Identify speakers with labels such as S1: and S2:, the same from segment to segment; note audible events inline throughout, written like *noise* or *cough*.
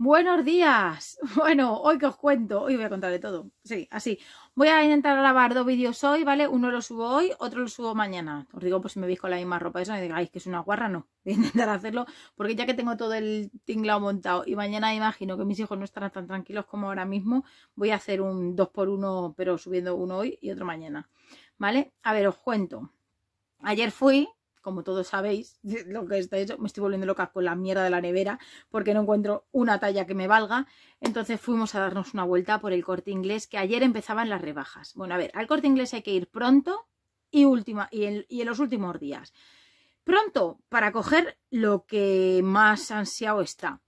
S1: Buenos días. *laughs* Bueno, hoy que os cuento, hoy voy a contarle todo. Sí, así. Voy a intentar grabar dos vídeos hoy, ¿vale? Uno lo subo hoy, otro lo subo mañana. Os digo, pues si me veis con la misma ropa eso me digáis que es una guarra, no. *laughs* Voy a intentar hacerlo porque ya que tengo todo el tinglado montado y mañana imagino que mis hijos no estarán tan tranquilos como ahora mismo, voy a hacer un 2 por 1 pero subiendo uno hoy y otro mañana. ¿Vale? A ver, os cuento. Ayer fui como todos sabéis, *laughs* lo que está hecho, me estoy volviendo loca con la mierda de la nevera porque no encuentro una talla que me valga. Entonces fuimos a darnos una vuelta por el corte inglés, que ayer empezaban las rebajas. Bueno, a ver, al corte inglés hay que ir pronto y, última, y, en, y en los últimos días. Pronto, para coger lo que más ansiado está.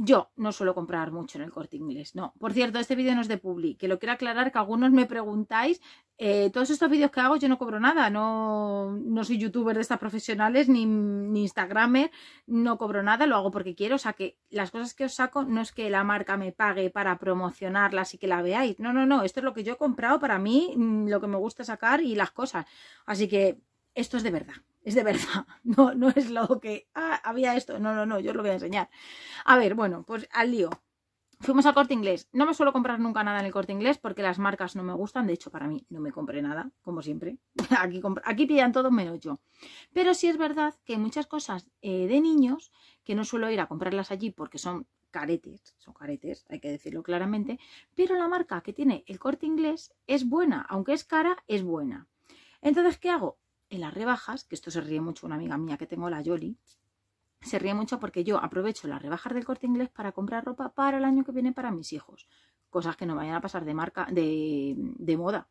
S1: Yo no suelo comprar mucho en el corte inglés, no. Por cierto, este vídeo no es de Publi, que lo quiero aclarar, que algunos me preguntáis, eh, todos estos vídeos que hago yo no cobro nada, no, soy youtuber de estas profesionales, ni, ni, instagramer, no cobro nada, lo hago porque quiero, o sea que las cosas que os saco no es que la marca me pague para promocionarlas y que la veáis, no, no, no, esto es lo que yo he comprado para mí, mm, lo que me gusta sacar y las cosas, así que esto es de verdad es de verdad, *laughs* no, no es lo que, ah, había esto, no, no, no, yo os lo voy a enseñar. A ver, bueno, pues al lío. Fuimos al corte inglés. No me suelo comprar nunca nada en el corte inglés porque las marcas no me gustan. De hecho, para mí no me compré nada, como siempre. *laughs* Aquí, aquí pillan todo menos yo. Pero sí es verdad que hay muchas cosas eh, de niños que no suelo ir a comprarlas allí porque son caretes, son caretes, hay que decirlo claramente. Pero la marca que tiene el corte inglés es buena, aunque es cara, es buena. Entonces, ¿qué hago? en las rebajas, que esto se ríe mucho una amiga mía que tengo, la Yoli, se ríe mucho porque yo aprovecho las rebajas del corte inglés para comprar ropa para el año que viene para mis hijos. Cosas que no vayan a pasar de marca, de, moda.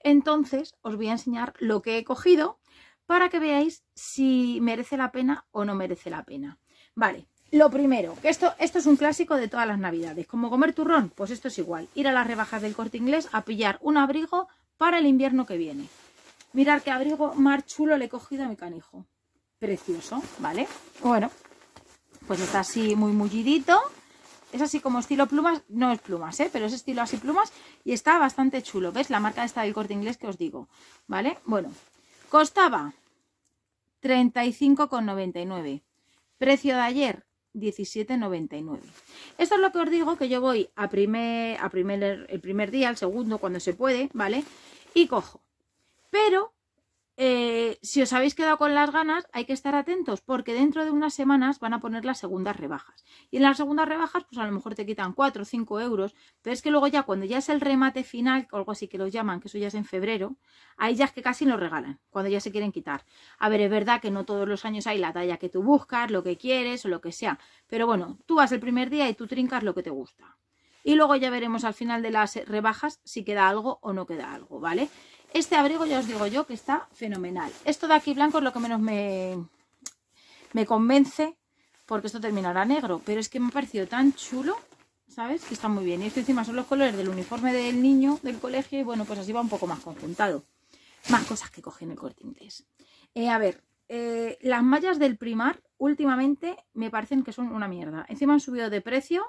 S1: Entonces, os voy a enseñar lo que he cogido para que veáis si merece la pena o no merece la pena. Vale, lo primero, que esto, esto es un clásico de todas las navidades. Como comer turrón, pues esto es igual. Ir a las rebajas del corte inglés a pillar un abrigo para el invierno que viene. Mirad qué abrigo más chulo le he cogido a mi canijo. Precioso, ¿vale? Bueno, pues está así muy mullidito. Es así como estilo plumas, no es plumas, ¿eh? pero es estilo así plumas y está bastante chulo. ¿Ves? La marca está del corte inglés que os digo, ¿vale? Bueno, costaba 35,99. Precio de ayer, 17,99. Esto es lo que os digo, que yo voy a primer, a primer, el primer día, el segundo, cuando se puede, ¿vale? Y cojo pero eh, si os habéis quedado con las ganas, hay que estar atentos porque dentro de unas semanas van a poner las segundas rebajas. Y en las segundas rebajas, pues a lo mejor te quitan 4 o 5 euros, pero es que luego ya cuando ya es el remate final, o algo así que lo llaman, que eso ya es en febrero, ahí ya es que casi lo regalan, cuando ya se quieren quitar. A ver, es verdad que no todos los años hay la talla que tú buscas, lo que quieres o lo que sea, pero bueno, tú vas el primer día y tú trincas lo que te gusta. Y luego ya veremos al final de las rebajas si queda algo o no queda algo, ¿vale? Este abrigo ya os digo yo que está fenomenal. Esto de aquí blanco es lo que menos me, me convence porque esto terminará negro. Pero es que me ha parecido tan chulo, ¿sabes? Que está muy bien. Y esto encima son los colores del uniforme del niño del colegio y bueno, pues así va un poco más conjuntado. Más cosas que cogen el corte eh, a ver, eh, las mallas del primar últimamente me parecen que son una mierda. Encima han subido de precio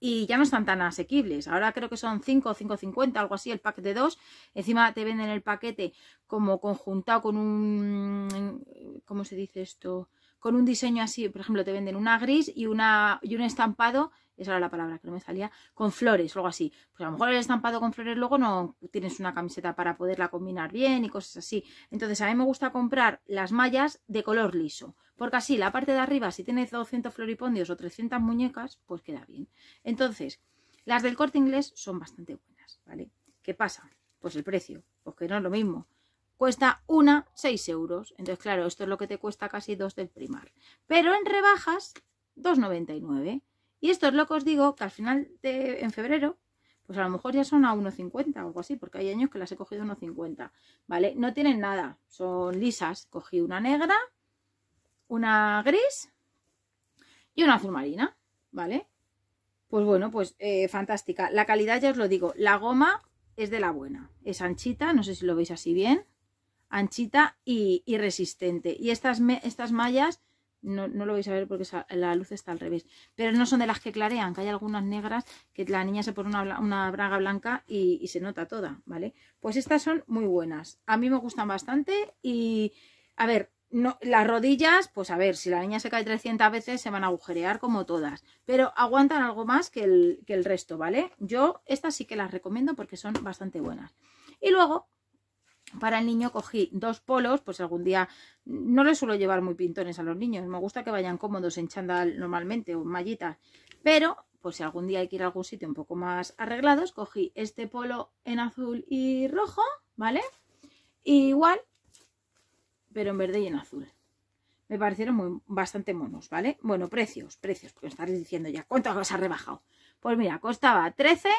S1: y ya no están tan asequibles. Ahora creo que son 5 o 5,50, algo así, el pack de dos. Encima te venden el paquete como conjuntado con un... ¿Cómo se dice esto? Con un diseño así, por ejemplo, te venden una gris y, una, y un estampado, esa era la palabra que no me salía, con flores, algo así. Pues a lo mejor el estampado con flores luego no tienes una camiseta para poderla combinar bien y cosas así. Entonces a mí me gusta comprar las mallas de color liso porque así la parte de arriba, si tienes 200 floripondios o 300 muñecas, pues queda bien. Entonces, las del corte inglés son bastante buenas, ¿vale? ¿Qué pasa? Pues el precio, porque pues no es lo mismo. Cuesta una 6 euros. Entonces, claro, esto es lo que te cuesta casi dos del primar. Pero en rebajas, 2,99. Y esto es lo que os digo, que al final de en febrero, pues a lo mejor ya son a 1,50 o algo así, porque hay años que las he cogido 1,50. ¿Vale? No tienen nada, son lisas. Cogí una negra una gris y una azul marina, ¿vale? Pues bueno, pues eh, fantástica. La calidad, ya os lo digo, la goma es de la buena. Es anchita, no sé si lo veis así bien, anchita y, resistente. Y estas, estas mallas, no, lo vais a ver porque la luz está al revés, pero no son de las que clarean, que hay algunas negras que la niña se pone una, braga blanca y, y se nota toda, ¿vale? Pues estas son muy buenas. A mí me gustan bastante y, a ver, las rodillas, pues a ver, si la niña se cae 300 veces se van a agujerear como todas, pero aguantan algo más que el, resto, ¿vale? Yo estas sí que las recomiendo porque son bastante buenas. Y luego, para el niño cogí dos polos, pues algún día no le suelo llevar muy pintones a los niños, me gusta que vayan cómodos en chandal normalmente o mallitas, pero pues si algún día hay que ir a algún sitio un poco más arreglados, cogí este polo en azul y rojo, ¿vale? Y igual pero en verde y en azul. Me parecieron muy, bastante monos, ¿vale? Bueno, precios, precios, porque me estaréis diciendo ya, ¿cuánto os ha rebajado? Pues mira, costaba 13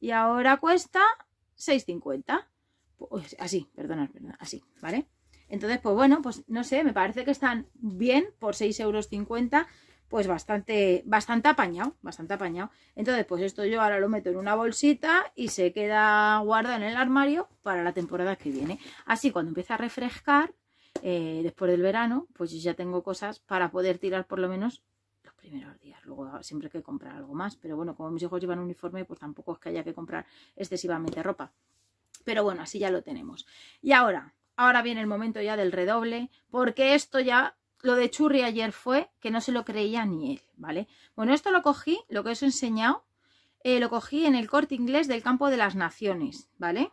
S1: y ahora cuesta 6,50. Pues así, perdonad, así, ¿vale? Entonces, pues bueno, pues no sé, me parece que están bien por 6,50 euros pues bastante, bastante apañado, bastante apañado. Entonces, pues esto yo ahora lo meto en una bolsita y se queda guardado en el armario para la temporada que viene. Así cuando empieza a refrescar, eh, después del verano, pues ya tengo cosas para poder tirar por lo menos los primeros días. Luego ah, siempre hay que comprar algo más, pero bueno, como mis hijos llevan uniforme, pues tampoco es que haya que comprar excesivamente ropa. Pero bueno, así ya lo tenemos. Y ahora, ahora viene el momento ya del redoble, porque esto ya, lo de Churri ayer fue que no se lo creía ni él, ¿vale? Bueno, esto lo cogí, lo que os he enseñado, eh, lo cogí en el corte inglés del campo de las naciones, ¿vale?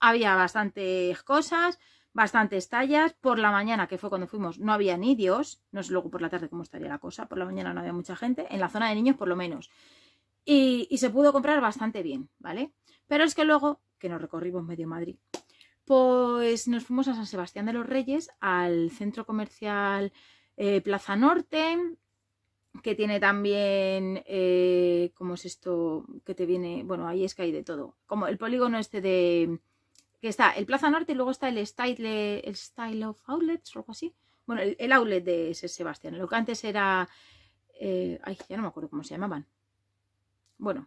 S1: Había bastantes cosas, bastantes tallas. Por la mañana, que fue cuando fuimos, no había ni Dios. No sé luego por la tarde cómo estaría la cosa. Por la mañana no había mucha gente. En la zona de niños, por lo menos. Y, se pudo comprar bastante bien, ¿vale? Pero es que luego, que nos recorrimos medio Madrid, pues nos fuimos a San Sebastián de los Reyes, al centro comercial eh, Plaza Norte, que tiene también, eh, ¿cómo es esto? Que te viene, bueno, ahí es que hay de todo, como el polígono este de, que está el Plaza Norte y luego está el Style, el style of Outlets o algo así. Bueno, el, outlet de Sebastián, lo que antes era... Eh, ay, ya no me acuerdo cómo se llamaban. Bueno,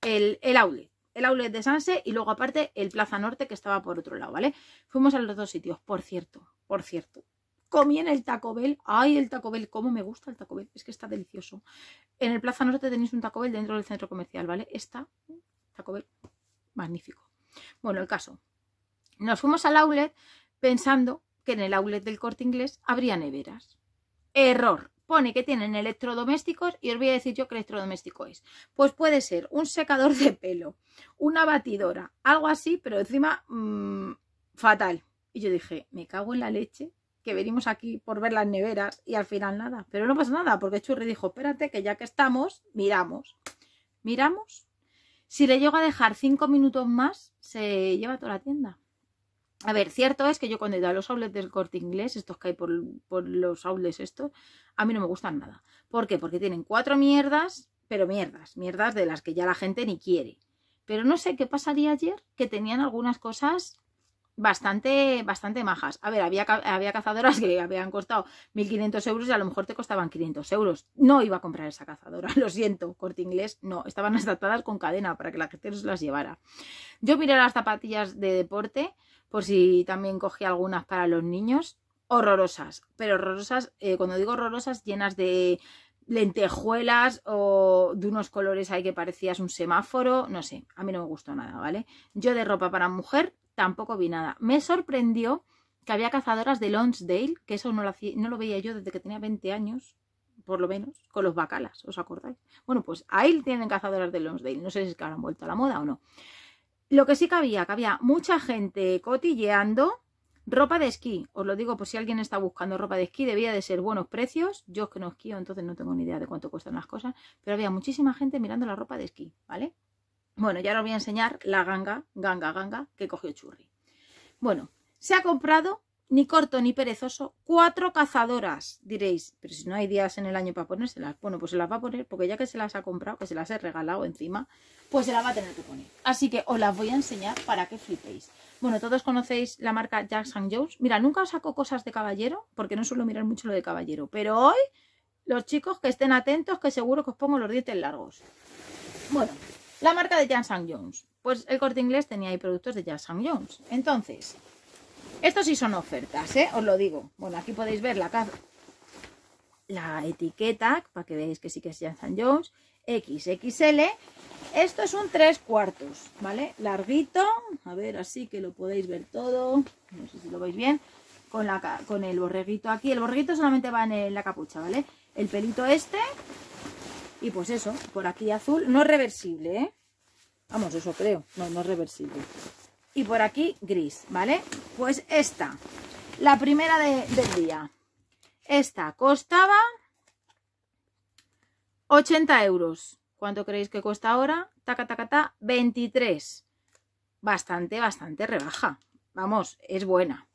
S1: el, el outlet. El outlet de Sanse y luego aparte el Plaza Norte que estaba por otro lado, ¿vale? Fuimos a los dos sitios, por cierto, por cierto. Comí en el Taco Bell. Ay, el Taco Bell, cómo me gusta el Taco Bell. Es que está delicioso. En el Plaza Norte tenéis un Taco Bell dentro del centro comercial, ¿vale? Está Taco Bell magnífico. Bueno, el caso, nos fuimos al outlet pensando que en el outlet del corte inglés habría neveras. Error. Pone que tienen electrodomésticos y os voy a decir yo qué electrodoméstico es. Pues puede ser un secador de pelo, una batidora, algo así, pero encima mm, fatal. Y yo dije, me cago en la leche, que venimos aquí por ver las neveras y al final nada. Pero no pasa nada, porque Churri dijo, espérate, que ya que estamos, miramos. Miramos. Si le llego a dejar cinco minutos más, se lleva toda la tienda. A ver, cierto es que yo cuando he ido a los outlets del corte inglés, estos que hay por, los outlets estos, a mí no me gustan nada. ¿Por qué? Porque tienen cuatro mierdas, pero mierdas, mierdas de las que ya la gente ni quiere. Pero no sé qué pasaría ayer, que tenían algunas cosas bastante, bastante majas. A ver, había, cazadoras que habían costado 1.500 euros y a lo mejor te costaban 500 euros. No iba a comprar esa cazadora, *laughs* lo siento, corte inglés, no. Estaban adaptadas con cadena para que la gente se las llevara. Yo miré las zapatillas de deporte por si también cogí algunas para los niños. Horrorosas, pero horrorosas, eh, cuando digo horrorosas, llenas de lentejuelas o de unos colores ahí que parecías un semáforo, no sé, a mí no me gustó nada, ¿vale? Yo de ropa para mujer tampoco vi nada. Me sorprendió que había cazadoras de Lonsdale, que eso no lo, veía yo desde que tenía 20 años, por lo menos, con los bacalas, ¿os acordáis? Bueno, pues ahí tienen cazadoras de Lonsdale, no sé si es que habrán vuelto a la moda o no. Lo que sí que había, que había mucha gente cotilleando ropa de esquí. Os lo digo por pues si alguien está buscando ropa de esquí, debía de ser buenos precios. Yo es que no esquío, entonces no tengo ni idea de cuánto cuestan las cosas, pero había muchísima gente mirando la ropa de esquí, ¿vale? Bueno, ya os voy a enseñar la ganga, ganga, ganga que cogió Churri. Bueno, se ha comprado, ni corto ni perezoso, cuatro cazadoras. Diréis, pero si no hay días en el año para ponérselas. Bueno, pues se las va a poner porque ya que se las ha comprado, que se las he regalado encima, pues se las va a tener que poner. Así que os las voy a enseñar para que flipéis. Bueno, todos conocéis la marca Jackson Jones. Mira, nunca os saco cosas de caballero porque no suelo mirar mucho lo de caballero. Pero hoy, los chicos que estén atentos, que seguro que os pongo los dientes largos. Bueno, la marca de san Jones. Pues el corte inglés tenía ahí productos de Jan Jones. Entonces, estos sí son ofertas, ¿eh? Os lo digo. Bueno, aquí podéis ver la, la etiqueta, para que veáis que sí que es Jan Jones. XXL. Esto es un 3 cuartos, ¿vale? Larguito. A ver, así que lo podéis ver todo. No sé si lo veis bien. Con, la, con el borreguito aquí. El borreguito solamente va en la capucha, ¿vale? El pelito este y pues eso, por aquí azul. No es reversible, ¿eh? Vamos, eso creo. No, no es reversible. Y por aquí gris, ¿vale? Pues esta, la primera del día. Esta costaba 80 euros. ¿Cuánto creéis que cuesta ahora? Taca, taca, taca, 23. Bastante, bastante rebaja. Vamos, es buena.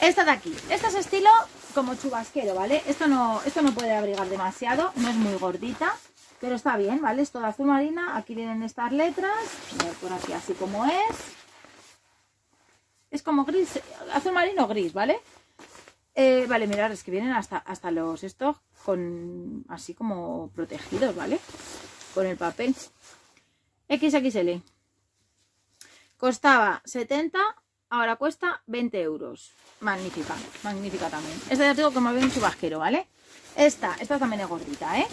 S1: Esta de aquí. Esta es estilo como chubasquero, ¿vale? Esto no, esto no puede abrigar demasiado, no es muy gordita, pero está bien, ¿vale? Es toda azul marina, aquí vienen estas letras, por aquí así como es. Es como gris, azul marino gris, ¿vale? Eh, vale, mirad, es que vienen hasta, hasta los estos con así como protegidos, ¿vale? Con el papel. XXL. Costaba 70 Ahora cuesta 20 euros. Magnífica, magnífica también. Esta ya tengo como bien un chubajero, ¿vale? Esta, esta también es gordita, ¿eh?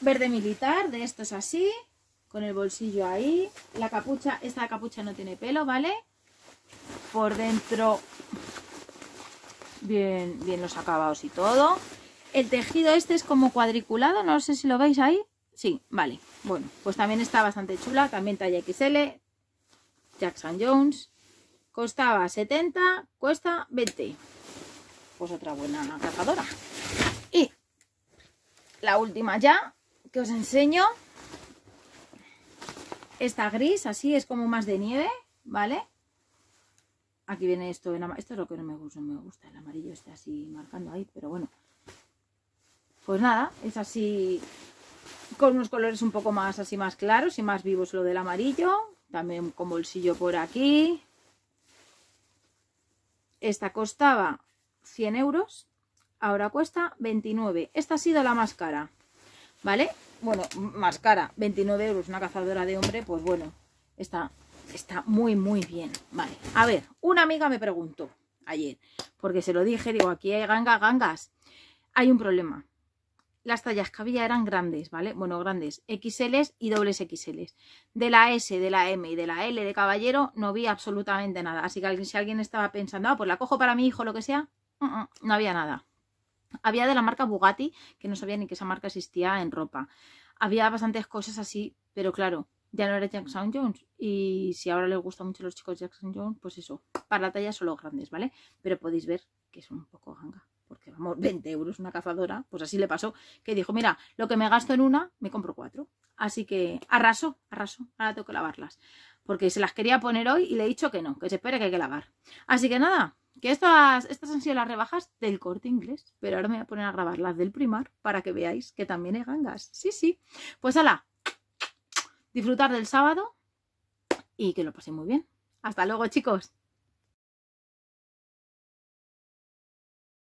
S1: Verde militar, de estos así, con el bolsillo ahí. La capucha, esta capucha no tiene pelo, ¿vale? Por dentro, bien, bien los acabados y todo. El tejido este es como cuadriculado, no sé si lo veis ahí. Sí, vale. Bueno, pues también está bastante chula, también talla XL, Jackson Jones. Costaba 70, cuesta 20. Pues otra buena cazadora. Y la última ya, que os enseño. Esta gris, así es como más de nieve, ¿vale? Aquí viene esto, esto es lo que no me gusta, me gusta, el amarillo está así marcando ahí, pero bueno. Pues nada, es así con unos colores un poco más así más claros y más vivos lo del amarillo, también con bolsillo por aquí. Esta costaba 100 euros, ahora cuesta 29. Esta ha sido la más cara, ¿vale? Bueno, más cara, 29 euros, una cazadora de hombre, pues bueno, está, está muy, muy bien. Vale, a ver, una amiga me preguntó ayer, porque se lo dije, digo, aquí hay ganga, gangas. Hay un problema, las tallas que había eran grandes, ¿vale? Bueno, grandes, XLs y dobles XLs. De la S, de la M y de la L de caballero no vi absolutamente nada. Así que si alguien estaba pensando, ah, pues la cojo para mi hijo, lo que sea, no había nada. Había de la marca Bugatti, que no sabía ni que esa marca existía en ropa. Había bastantes cosas así, pero claro, ya no era Jackson Jones. Y si ahora les gusta mucho a los chicos Jackson Jones, pues eso, para la talla solo grandes, ¿vale? Pero podéis ver que son un poco ganga porque vamos, 20 *laughs* euros una cazadora, pues así le pasó, que dijo, mira, lo que me gasto en una, me compro cuatro. Así que arraso, arraso, ahora tengo que lavarlas, porque se las quería poner hoy y le he dicho que no, que se espere que hay que lavar. Así que nada, que estas, estas han sido las rebajas del corte inglés, pero ahora me voy a poner a grabar las del primar para que veáis que también hay gangas. Sí, sí. Pues hala, disfrutar del sábado y que lo paséis muy bien. Hasta luego, chicos.